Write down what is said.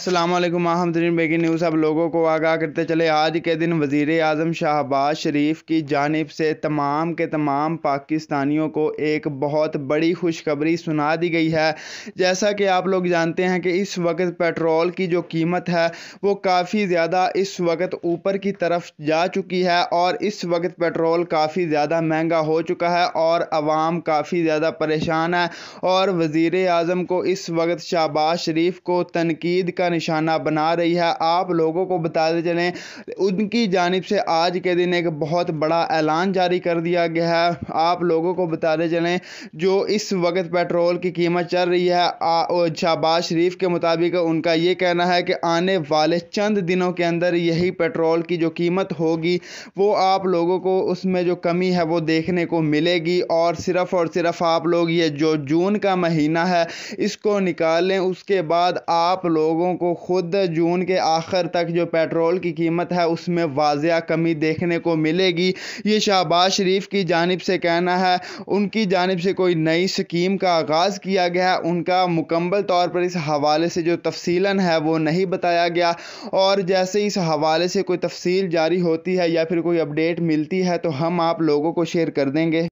असलम आहमदीन बेगी news आप लोगों को आगाह करते चले आज के दिन वज़ी अजम शाहबाज शरीफ की जानब से तमाम के तमाम पाकिस्तानियों को एक बहुत बड़ी खुशखबरी सुना दी गई है जैसा कि आप लोग जानते हैं कि इस वक्त पेट्रोल की जो कीमत है वो काफ़ी ज़्यादा इस वक्त ऊपर की तरफ जा चुकी है और इस वक्त पेट्रोल काफ़ी ज़्यादा महंगा हो चुका है और आवाम काफ़ी ज़्यादा परेशान है और वज़ी अजम को इस वक्त शाहबाज शरीफ को तनकीद का निशाना बना रही है आप लोगों को बताते चले उनकी जानब से आज के दिन एक बहुत बड़ा ऐलान जारी कर दिया गया है आप लोगों को बताते चलें जो इस वक्त पेट्रोल की कीमत चल रही है शहबाज शरीफ के मुताबिक उनका ये कहना है कि आने वाले चंद दिनों के अंदर यही पेट्रोल की जो कीमत होगी वो आप लोगों को उसमें जो कमी है वो देखने को मिलेगी और सिर्फ़ और सिर्फ आप लोग ये जो जून का महीना है इसको निकालें उसके बाद आप लोगों को ख़ुद जून के आखिर तक जो पेट्रोल की कीमत है उसमें वाजिया कमी देखने को मिलेगी ये शहबाज शरीफ की जानब से कहना है उनकी जानब से कोई नई स्कीम का आगाज़ किया गया है उनका मुकम्मल तौर पर इस हवाले से जो तफसीला है वो नहीं बताया गया और जैसे इस हवाले से कोई तफसील जारी होती है या फिर कोई अपडेट मिलती है तो हम आप लोगों को शेयर कर देंगे